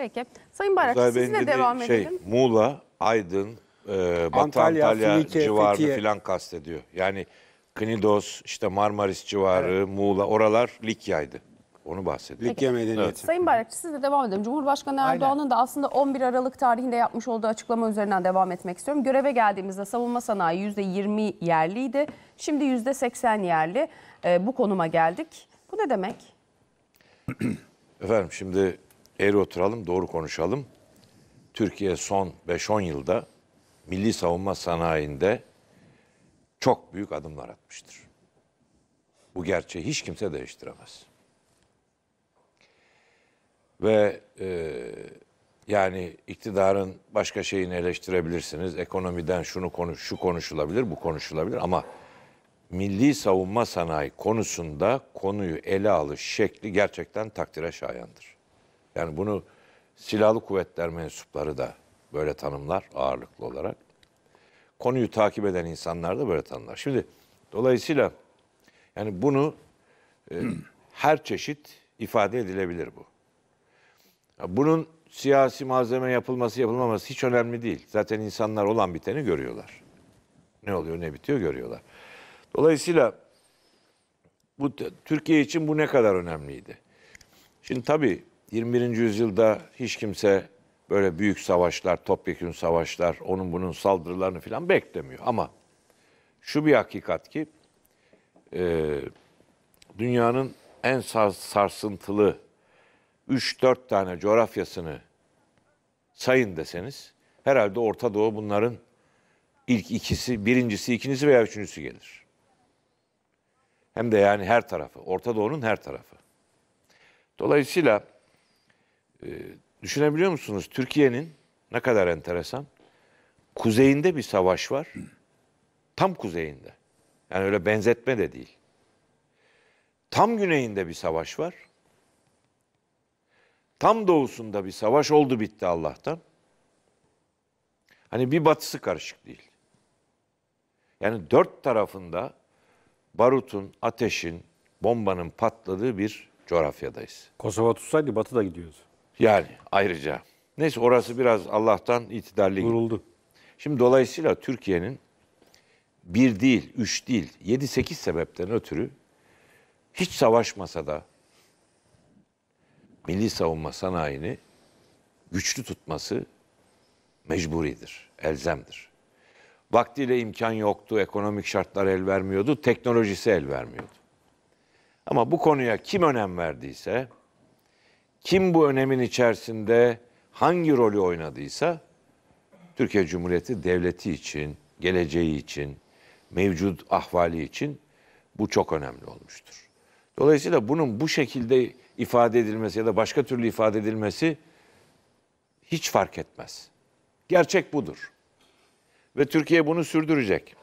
Peki. Sayın Bayrak sizinle devam şey, edelim. şey, Muğla, Aydın, e, Batı Antalya, Antalya Filike, civarını Fethiye. filan kastediyor. Yani Knidos, işte Marmaris civarı, evet. Muğla oralar Likya'ydı. Onu bahsediyor. Likya medeniyeti. Evet. Sayın Bayrakçı siz de devam edelim. Cumhurbaşkanı Erdoğan'ın da aslında 11 Aralık tarihinde yapmış olduğu açıklama üzerinden devam etmek istiyorum. Göreve geldiğimizde savunma sanayi %20 yerliydi. Şimdi %80 yerli. E, bu konuma geldik. Bu ne demek? Efendim şimdi Eğri oturalım, doğru konuşalım. Türkiye son 5-10 yılda milli savunma sanayinde çok büyük adımlar atmıştır. Bu gerçeği hiç kimse değiştiremez. Ve e, yani iktidarın başka şeyini eleştirebilirsiniz. Ekonomiden şunu konuş, şu konuşulabilir, bu konuşulabilir ama milli savunma sanayi konusunda konuyu ele alış şekli gerçekten takdire şayandır. Yani bunu silahlı kuvvetler mensupları da böyle tanımlar ağırlıklı olarak. Konuyu takip eden insanlar da böyle tanımlar. Şimdi dolayısıyla yani bunu e, her çeşit ifade edilebilir bu. Bunun siyasi malzeme yapılması yapılmaması hiç önemli değil. Zaten insanlar olan biteni görüyorlar. Ne oluyor ne bitiyor görüyorlar. Dolayısıyla bu Türkiye için bu ne kadar önemliydi? Şimdi tabii 21. yüzyılda hiç kimse böyle büyük savaşlar, Topyekün savaşlar, onun bunun saldırılarını falan beklemiyor. Ama şu bir hakikat ki e, dünyanın en sarsıntılı 3-4 tane coğrafyasını sayın deseniz herhalde Orta Doğu bunların ilk ikisi, birincisi, ikincisi veya üçüncüsü gelir. Hem de yani her tarafı, Orta Doğu'nun her tarafı. Dolayısıyla ee, düşünebiliyor musunuz? Türkiye'nin ne kadar enteresan. Kuzeyinde bir savaş var. Tam kuzeyinde. Yani öyle benzetme de değil. Tam güneyinde bir savaş var. Tam doğusunda bir savaş oldu bitti Allah'tan. Hani bir batısı karışık değil. Yani dört tarafında barutun, ateşin, bombanın patladığı bir coğrafyadayız. Kosova tutsaydı batı da gidiyordu. Yani ayrıca. Neyse orası biraz Allah'tan itidarlı. Vuruldu. Şimdi dolayısıyla Türkiye'nin bir değil, üç değil, yedi sekiz sebepten ötürü hiç savaşmasa da milli savunma sanayini güçlü tutması mecburidir, elzemdir. Vaktiyle imkan yoktu, ekonomik şartlar el vermiyordu, teknolojisi el vermiyordu. Ama bu konuya kim önem verdiyse kim bu önemin içerisinde hangi rolü oynadıysa Türkiye Cumhuriyeti devleti için, geleceği için, mevcut ahvali için bu çok önemli olmuştur. Dolayısıyla bunun bu şekilde ifade edilmesi ya da başka türlü ifade edilmesi hiç fark etmez. Gerçek budur. Ve Türkiye bunu sürdürecek.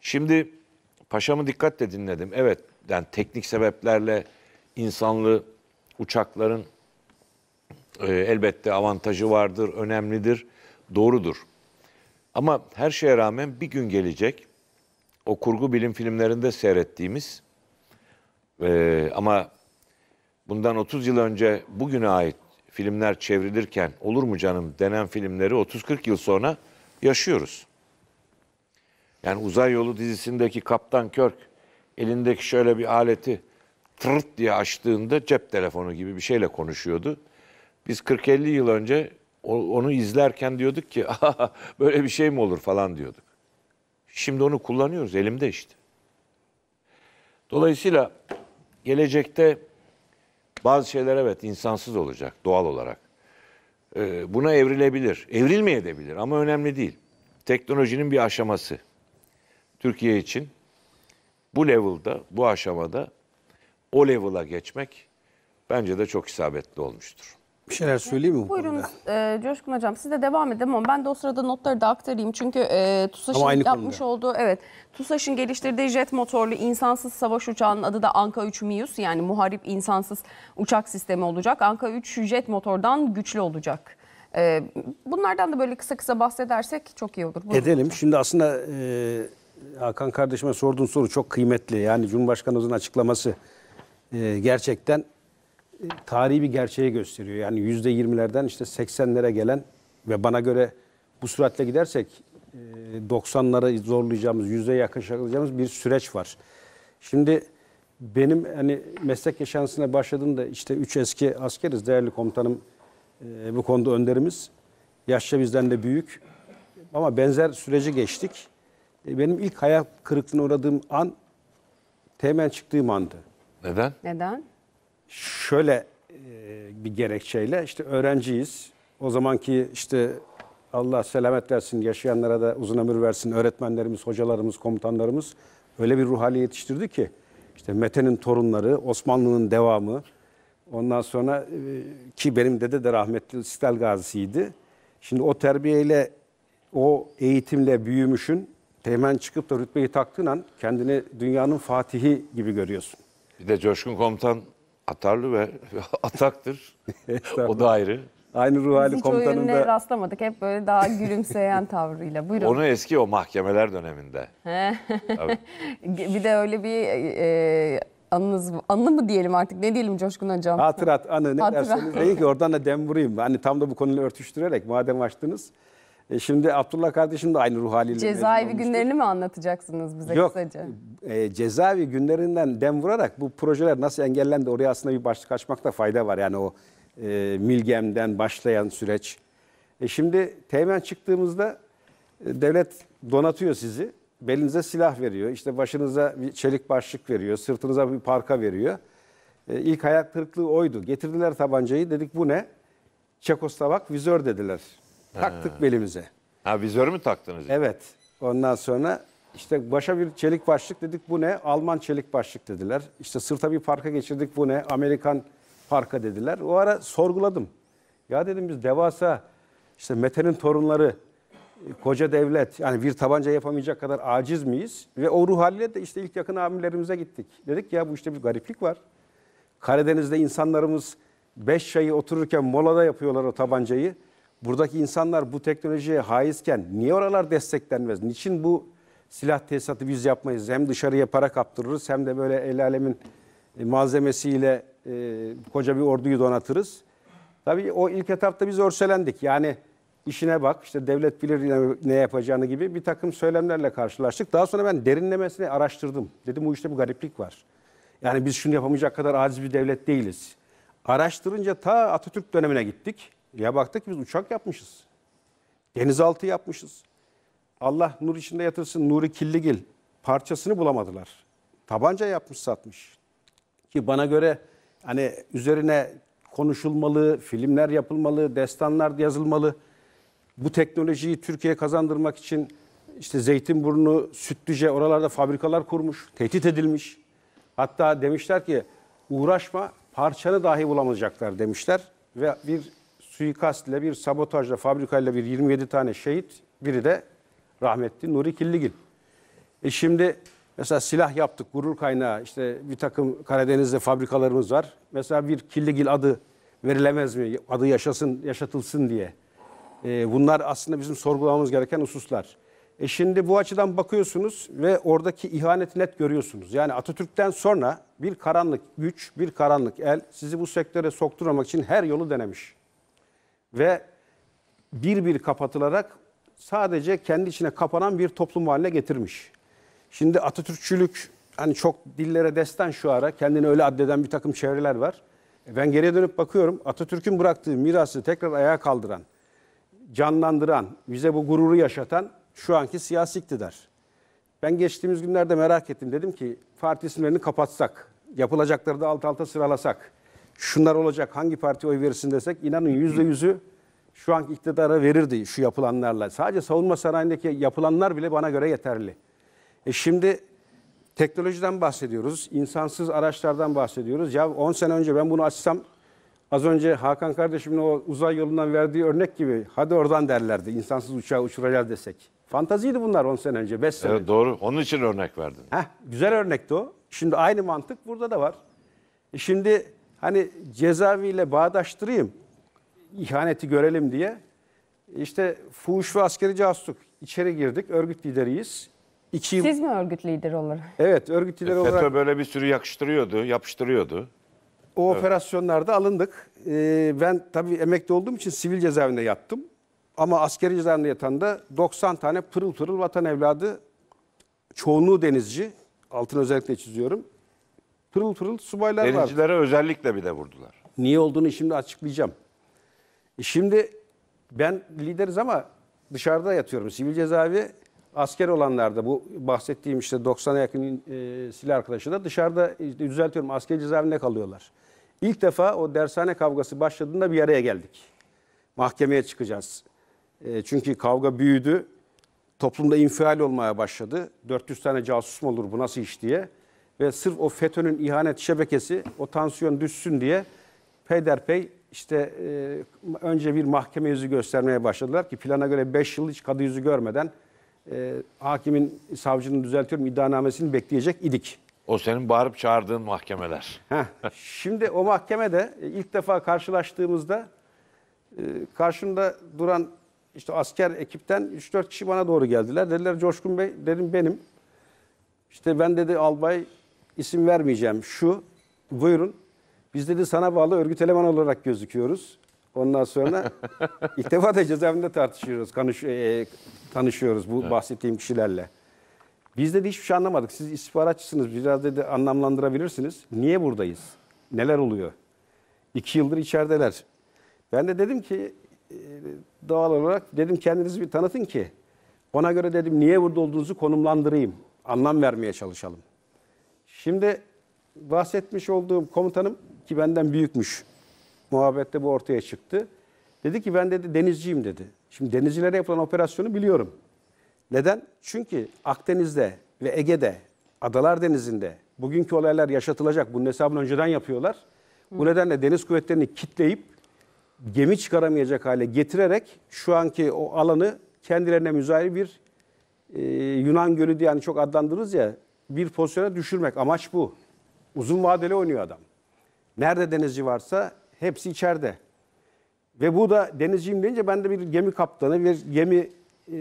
Şimdi paşamı dikkatle dinledim. Evet yani teknik sebeplerle insanlığı uçakların e, elbette avantajı vardır, önemlidir, doğrudur. Ama her şeye rağmen bir gün gelecek o kurgu bilim filmlerinde seyrettiğimiz e, ama bundan 30 yıl önce bugüne ait filmler çevrilirken olur mu canım denen filmleri 30-40 yıl sonra yaşıyoruz. Yani uzay yolu dizisindeki Kaptan Körk elindeki şöyle bir aleti tırt diye açtığında cep telefonu gibi bir şeyle konuşuyordu. Biz 40-50 yıl önce onu izlerken diyorduk ki böyle bir şey mi olur falan diyorduk. Şimdi onu kullanıyoruz elimde işte. Dolayısıyla gelecekte bazı şeyler evet insansız olacak doğal olarak. Ee, buna evrilebilir. Evrilmeye edebilir ama önemli değil. Teknolojinin bir aşaması. Türkiye için bu level'da, bu aşamada o level'a geçmek bence de çok isabetli olmuştur. Bir şeyler söyleyeyim mi bu Buyurun e, Coşkun Hocam siz de devam edin ama ben de o sırada notları da aktarayım. Çünkü e, TUSAŞ'ın yapmış konuda. olduğu evet TUSAŞ'ın geliştirdiği jet motorlu insansız savaş uçağının adı da Anka 3 MIUS yani muharip insansız uçak sistemi olacak. Anka 3 jet motordan güçlü olacak. E, bunlardan da böyle kısa kısa bahsedersek çok iyi olur. Buyurun Edelim. Hocam. Şimdi aslında e, Hakan kardeşime sorduğun soru çok kıymetli. Yani Cumhurbaşkanımızın açıklaması e, gerçekten e, tarihi bir gerçeği gösteriyor. Yani yüzde yirmilerden işte 80'lere gelen ve bana göre bu süratle gidersek e, 90'lara zorlayacağımız, yüzde yaklaşacağımız bir süreç var. Şimdi benim hani meslek yaşantısına başladığımda işte üç eski askeriz değerli komutanım e, bu konuda önderimiz. Yaşça bizden de büyük ama benzer süreci geçtik. benim ilk hayal kırıklığına uğradığım an temen çıktığım andı. Neden? Neden? Şöyle e, bir gerekçeyle işte öğrenciyiz. O zamanki işte Allah selamet versin yaşayanlara da uzun ömür versin öğretmenlerimiz, hocalarımız, komutanlarımız öyle bir ruh hali yetiştirdi ki işte Mete'nin torunları, Osmanlı'nın devamı ondan sonra e, ki benim dede de rahmetli Sistel Gazi'ydi. Şimdi o terbiyeyle o eğitimle büyümüşün teğmen çıkıp da rütbeyi taktığın an kendini dünyanın fatihi gibi görüyorsun. Bir de Coşkun Komutan atarlı ve ataktır. o da ayrı. Aynı ruh hali Hiç komutanında... Hiç rastlamadık. Hep böyle daha gülümseyen tavrıyla. Buyurun. Onu eski o mahkemeler döneminde. bir de öyle bir e, anınız, anı mı diyelim artık ne diyelim Coşkun Hocam? Hatırat, anı ne Hatırat. derseniz. Deyin ki oradan da dem vurayım. Hani tam da bu konuyla örtüştürerek madem açtınız. E şimdi Abdullah kardeşim de aynı ruh haliyle. Cezaevi günlerini mi anlatacaksınız bize Yok, kısaca? E, e, cezaevi günlerinden dem vurarak bu projeler nasıl engellendi oraya aslında bir başlık açmakta fayda var. Yani o e, Milgem'den başlayan süreç. E şimdi teğmen çıktığımızda e, devlet donatıyor sizi. Belinize silah veriyor. İşte başınıza bir çelik başlık veriyor. Sırtınıza bir parka veriyor. E, ilk hayal kırıklığı oydu. Getirdiler tabancayı. Dedik bu ne? Çekoslovak vizör dediler. Taktık belimize. Ha vizörü mü taktınız? Evet. Ondan sonra işte başa bir çelik başlık dedik bu ne? Alman çelik başlık dediler. İşte sırta bir parka geçirdik bu ne? Amerikan parka dediler. O ara sorguladım. Ya dedim biz devasa işte Mete'nin torunları koca devlet yani bir tabanca yapamayacak kadar aciz miyiz? Ve o ruh haliyle de işte ilk yakın amirlerimize gittik. Dedik ya bu işte bir gariplik var. Karadeniz'de insanlarımız beş çayı otururken molada yapıyorlar o tabancayı. Buradaki insanlar bu teknolojiye haizken niye oralar desteklenmez? Niçin bu silah tesisatı biz yapmayız? Hem dışarıya para kaptırırız hem de böyle el alemin e, malzemesiyle e, koca bir orduyu donatırız. Tabii o ilk etapta biz örselendik. Yani işine bak işte devlet bilir ne yapacağını gibi bir takım söylemlerle karşılaştık. Daha sonra ben derinlemesine araştırdım. Dedim bu işte bir gariplik var. Yani biz şunu yapamayacak kadar aciz bir devlet değiliz. Araştırınca ta Atatürk dönemine gittik. Ya baktık biz uçak yapmışız. Denizaltı yapmışız. Allah nur içinde yatırsın Nuri Killigil parçasını bulamadılar. Tabanca yapmış satmış. Ki bana göre hani üzerine konuşulmalı, filmler yapılmalı, destanlar yazılmalı. Bu teknolojiyi Türkiye'ye kazandırmak için işte Zeytinburnu, Sütlüce oralarda fabrikalar kurmuş, tehdit edilmiş. Hatta demişler ki uğraşma parçanı dahi bulamayacaklar demişler ve bir suikastle, bir sabotajla, fabrikayla bir 27 tane şehit, biri de rahmetli Nuri Killigil. E şimdi mesela silah yaptık, gurur kaynağı, işte bir takım Karadeniz'de fabrikalarımız var. Mesela bir Killigil adı verilemez mi? Adı yaşasın, yaşatılsın diye. E, bunlar aslında bizim sorgulamamız gereken hususlar. E şimdi bu açıdan bakıyorsunuz ve oradaki ihaneti net görüyorsunuz. Yani Atatürk'ten sonra bir karanlık güç, bir karanlık el sizi bu sektöre sokturmamak için her yolu denemiş ve bir bir kapatılarak sadece kendi içine kapanan bir toplum haline getirmiş. Şimdi Atatürkçülük hani çok dillere destan şu ara kendini öyle addeden bir takım çevreler var. Ben geriye dönüp bakıyorum Atatürk'ün bıraktığı mirası tekrar ayağa kaldıran, canlandıran, bize bu gururu yaşatan şu anki siyasi iktidar. Ben geçtiğimiz günlerde merak ettim. Dedim ki parti isimlerini kapatsak, yapılacakları da alt alta sıralasak şunlar olacak hangi parti oy verirsin desek inanın yüzde yüzü şu anki iktidara verirdi şu yapılanlarla. Sadece savunma sanayindeki yapılanlar bile bana göre yeterli. E şimdi teknolojiden bahsediyoruz, insansız araçlardan bahsediyoruz. Ya 10 sene önce ben bunu açsam az önce Hakan kardeşimin o uzay yolundan verdiği örnek gibi hadi oradan derlerdi. insansız uçağı uçuracağız desek. Fantaziydi bunlar 10 sene önce, 5 sene. Evet, doğru. Onun için örnek verdin. Heh, güzel örnekti o. Şimdi aynı mantık burada da var. E şimdi Hani cezaviyle bağdaştırayım, ihaneti görelim diye. İşte fuhuş ve askeri casusluk. içeri girdik, örgüt lideriyiz. İki... Siz mi örgüt lideri olarak? Evet, örgüt lideri e, FETÖ olarak. FETÖ böyle bir sürü yakıştırıyordu, yapıştırıyordu. O evet. operasyonlarda alındık. Ee, ben tabii emekli olduğum için sivil cezaevinde yattım. Ama askeri cezaevinde yatan da 90 tane pırıl pırıl vatan evladı, çoğunluğu denizci, altını özellikle çiziyorum pırıl pırıl subaylar var. Denizcilere özellikle bir de vurdular. Niye olduğunu şimdi açıklayacağım. E şimdi ben lideriz ama dışarıda yatıyorum. Sivil cezaevi asker olanlarda bu bahsettiğim işte 90'a yakın e, silah arkadaşı da dışarıda işte düzeltiyorum asker cezaevinde kalıyorlar. İlk defa o dershane kavgası başladığında bir araya geldik. Mahkemeye çıkacağız. E, çünkü kavga büyüdü. Toplumda infial olmaya başladı. 400 tane casus mu olur bu nasıl iş diye ve sırf o FETÖ'nün ihanet şebekesi o tansiyon düşsün diye peyderpey işte e, önce bir mahkeme yüzü göstermeye başladılar ki plana göre 5 yıl hiç kadı yüzü görmeden e, hakimin, savcının düzeltiyorum iddianamesini bekleyecek idik. O senin bağırıp çağırdığın mahkemeler. Heh, şimdi o mahkemede e, ilk defa karşılaştığımızda e, karşımda duran işte asker ekipten 3-4 kişi bana doğru geldiler. Dediler Coşkun Bey dedim benim. İşte ben dedi albay isim vermeyeceğim şu buyurun biz dedi sana bağlı örgüt eleman olarak gözüküyoruz. Ondan sonra ilk defa da cezaevinde tartışıyoruz, kanış, e, tanışıyoruz bu evet. bahsettiğim kişilerle. Biz dedi hiçbir şey anlamadık. Siz istihbaratçısınız. Biraz dedi anlamlandırabilirsiniz. Niye buradayız? Neler oluyor? İki yıldır içerideler. Ben de dedim ki e, doğal olarak dedim kendinizi bir tanıtın ki ona göre dedim niye burada olduğunuzu konumlandırayım. Anlam vermeye çalışalım. Şimdi bahsetmiş olduğum komutanım ki benden büyükmüş. Muhabbette bu ortaya çıktı. Dedi ki ben dedi denizciyim dedi. Şimdi denizcilere yapılan operasyonu biliyorum. Neden? Çünkü Akdeniz'de ve Ege'de, Adalar Denizi'nde bugünkü olaylar yaşatılacak. Bunun hesabını önceden yapıyorlar. Bu nedenle deniz kuvvetlerini kitleyip gemi çıkaramayacak hale getirerek şu anki o alanı kendilerine müzahir bir e, Yunan Gölü diye yani çok adlandırırız ya bir pozisyona düşürmek. Amaç bu. Uzun vadeli oynuyor adam. Nerede denizci varsa hepsi içeride. Ve bu da denizciyim deyince ben de bir gemi kaptanı, bir gemi e,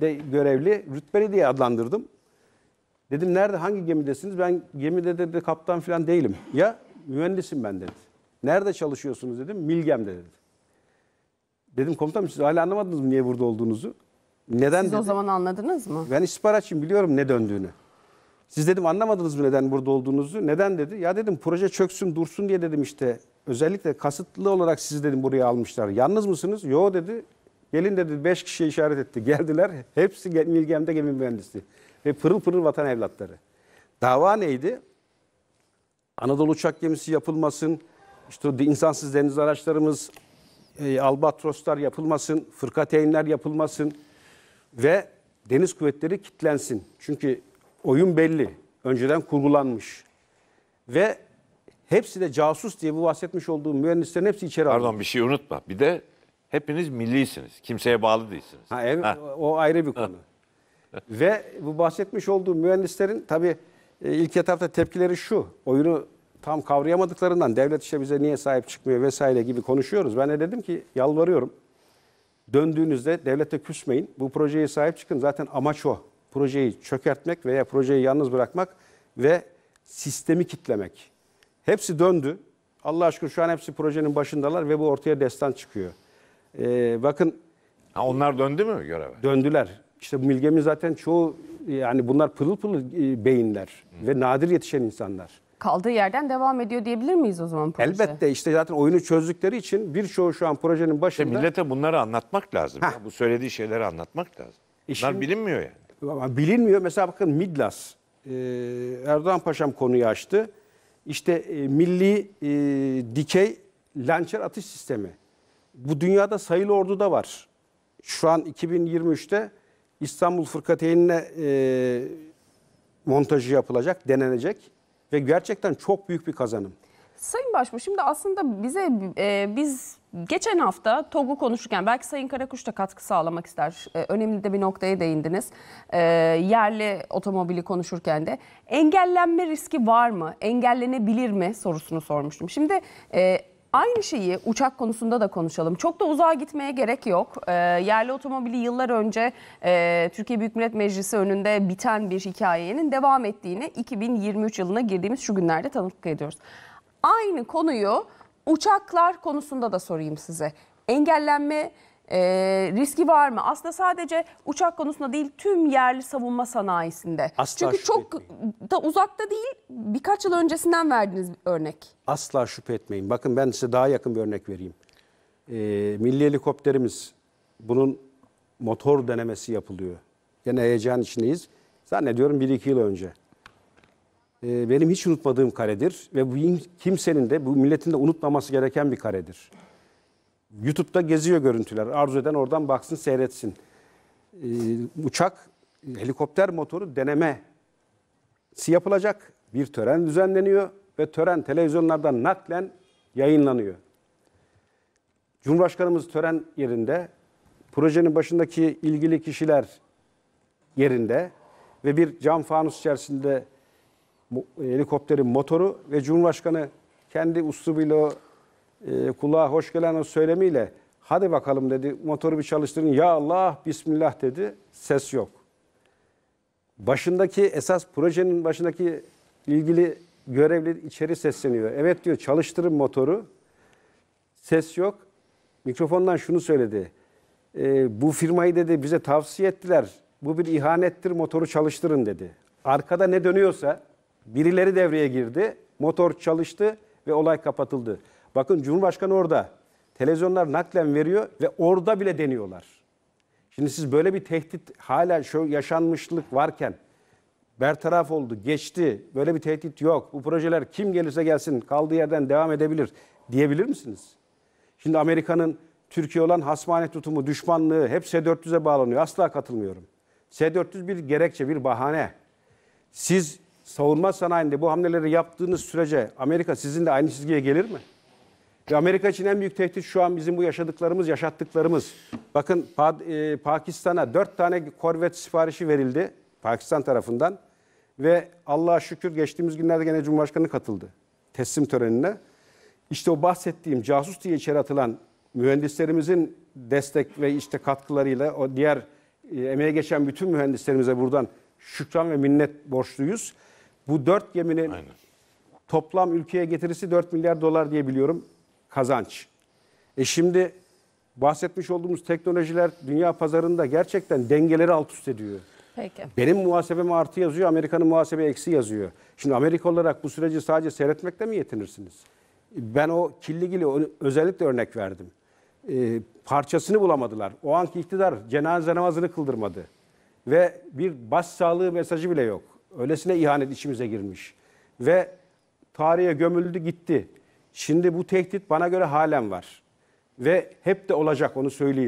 de görevli rütbeli diye adlandırdım. Dedim nerede hangi gemidesiniz? Ben gemide dedi kaptan falan değilim. Ya mühendisim ben dedi. Nerede çalışıyorsunuz dedim. Milgem dedi. Dedim komutanım siz hala anlamadınız mı niye burada olduğunuzu? Neden Siz dedi. o zaman anladınız mı? Ben istihbaratçıyım biliyorum ne döndüğünü. Siz dedim anlamadınız mı neden burada olduğunuzu? Neden dedi? Ya dedim proje çöksün dursun diye dedim işte. Özellikle kasıtlı olarak sizi dedim buraya almışlar. Yalnız mısınız? Yo dedi. Gelin dedi 5 kişiye işaret etti. Geldiler. Hepsi Nilgem'de gemi mühendisi. Ve pırıl pırıl vatan evlatları. Dava neydi? Anadolu uçak gemisi yapılmasın. İşte insansız deniz araçlarımız, e, albatroslar yapılmasın. Fırkateynler yapılmasın. Ve deniz kuvvetleri kitlensin. Çünkü oyun belli. Önceden kurgulanmış. Ve hepsi de casus diye bu bahsetmiş olduğum mühendislerin hepsi içeri aldı. Pardon bir şey unutma. Bir de hepiniz millisiniz. Kimseye bağlı değilsiniz. Ha, evet, O ayrı bir konu. Ve bu bahsetmiş olduğum mühendislerin tabii e, ilk etapta tepkileri şu. Oyunu tam kavrayamadıklarından devlet işte bize niye sahip çıkmıyor vesaire gibi konuşuyoruz. Ben de dedim ki yalvarıyorum. Döndüğünüzde devlete küsmeyin. Bu projeye sahip çıkın. Zaten amaç o projeyi çökertmek veya projeyi yalnız bırakmak ve sistemi kitlemek. Hepsi döndü. Allah aşkına şu an hepsi projenin başındalar ve bu ortaya destan çıkıyor. Ee, bakın. Ha, onlar döndü mü göreve? Döndüler. İşte Milgem'in zaten çoğu yani bunlar pırıl pırıl e, beyinler Hı. ve nadir yetişen insanlar. Kaldığı yerden devam ediyor diyebilir miyiz o zaman proje? Elbette işte zaten oyunu çözdükleri için birçoğu şu an projenin başında. İşte millete bunları anlatmak lazım. Ya. Bu söylediği şeyleri anlatmak lazım. Bunlar şimdi, bilinmiyor yani bilinmiyor. Mesela bakın Midlas, e, Erdoğan Paşam konuyu açtı. İşte e, milli e, dikey lançer atış sistemi. Bu dünyada sayılı ordu da var. Şu an 2023'te İstanbul Fırkateynine e, montajı yapılacak, denenecek ve gerçekten çok büyük bir kazanım. Sayın Başbuğ şimdi aslında bize e, biz Geçen hafta TOG'u konuşurken belki Sayın Karakuş da katkı sağlamak ister. Ee, önemli de bir noktaya değindiniz. Ee, yerli otomobili konuşurken de engellenme riski var mı? Engellenebilir mi sorusunu sormuştum. Şimdi e, Aynı şeyi uçak konusunda da konuşalım. Çok da uzağa gitmeye gerek yok. E, yerli otomobili yıllar önce e, Türkiye Büyük Millet Meclisi önünde biten bir hikayenin devam ettiğini 2023 yılına girdiğimiz şu günlerde tanıklık ediyoruz. Aynı konuyu Uçaklar konusunda da sorayım size. Engellenme e, riski var mı? Aslında sadece uçak konusunda değil tüm yerli savunma sanayisinde. Asla Çünkü çok etmeyin. da uzakta değil birkaç yıl öncesinden verdiğiniz bir örnek. Asla şüphe etmeyin. Bakın ben size daha yakın bir örnek vereyim. E, milli helikopterimiz bunun motor denemesi yapılıyor. Yine heyecan içindeyiz. Zannediyorum 1-2 yıl önce. Ee, benim hiç unutmadığım karedir. Ve bu kimsenin de bu milletin de unutmaması gereken bir karedir. YouTube'da geziyor görüntüler. Arzu eden oradan baksın seyretsin. Ee, uçak, helikopter motoru deneme yapılacak. Bir tören düzenleniyor ve tören televizyonlardan naklen yayınlanıyor. Cumhurbaşkanımız tören yerinde, projenin başındaki ilgili kişiler yerinde ve bir cam fanus içerisinde helikopterin motoru ve Cumhurbaşkanı kendi uslubuyla e, kulağa hoş gelen o söylemiyle hadi bakalım dedi motoru bir çalıştırın ya Allah Bismillah dedi ses yok. Başındaki esas projenin başındaki ilgili görevli içeri sesleniyor. Evet diyor çalıştırın motoru ses yok. Mikrofondan şunu söyledi. E, bu firmayı dedi bize tavsiye ettiler. Bu bir ihanettir motoru çalıştırın dedi. Arkada ne dönüyorsa Birileri devreye girdi, motor çalıştı ve olay kapatıldı. Bakın Cumhurbaşkanı orada. Televizyonlar naklen veriyor ve orada bile deniyorlar. Şimdi siz böyle bir tehdit hala şu yaşanmışlık varken bertaraf oldu, geçti, böyle bir tehdit yok. Bu projeler kim gelirse gelsin kaldığı yerden devam edebilir diyebilir misiniz? Şimdi Amerika'nın Türkiye olan hasmane tutumu, düşmanlığı hep S-400'e bağlanıyor. Asla katılmıyorum. S-400 bir gerekçe, bir bahane. Siz savunma sanayinde bu hamleleri yaptığınız sürece Amerika sizin de aynı çizgiye gelir mi? Ve Amerika için en büyük tehdit şu an bizim bu yaşadıklarımız, yaşattıklarımız. Bakın pa- e, Pakistan'a dört tane korvet siparişi verildi Pakistan tarafından. Ve Allah'a şükür geçtiğimiz günlerde gene Cumhurbaşkanı katıldı teslim törenine. İşte o bahsettiğim casus diye içeri atılan mühendislerimizin destek ve işte katkılarıyla o diğer e, emeğe geçen bütün mühendislerimize buradan şükran ve minnet borçluyuz. Bu dört geminin Aynen. toplam ülkeye getirisi 4 milyar dolar diye biliyorum kazanç. E şimdi bahsetmiş olduğumuz teknolojiler dünya pazarında gerçekten dengeleri alt üst ediyor. Peki. Benim muhasebem artı yazıyor, Amerika'nın muhasebe eksi yazıyor. Şimdi Amerika olarak bu süreci sadece seyretmekle mi yetinirsiniz? Ben o killigili özellikle örnek verdim. E, parçasını bulamadılar. O anki iktidar cenaze namazını kıldırmadı. Ve bir baş sağlığı mesajı bile yok. Öylesine ihanet içimize girmiş. Ve tarihe gömüldü gitti. Şimdi bu tehdit bana göre halen var. Ve hep de olacak onu söyleyeyim.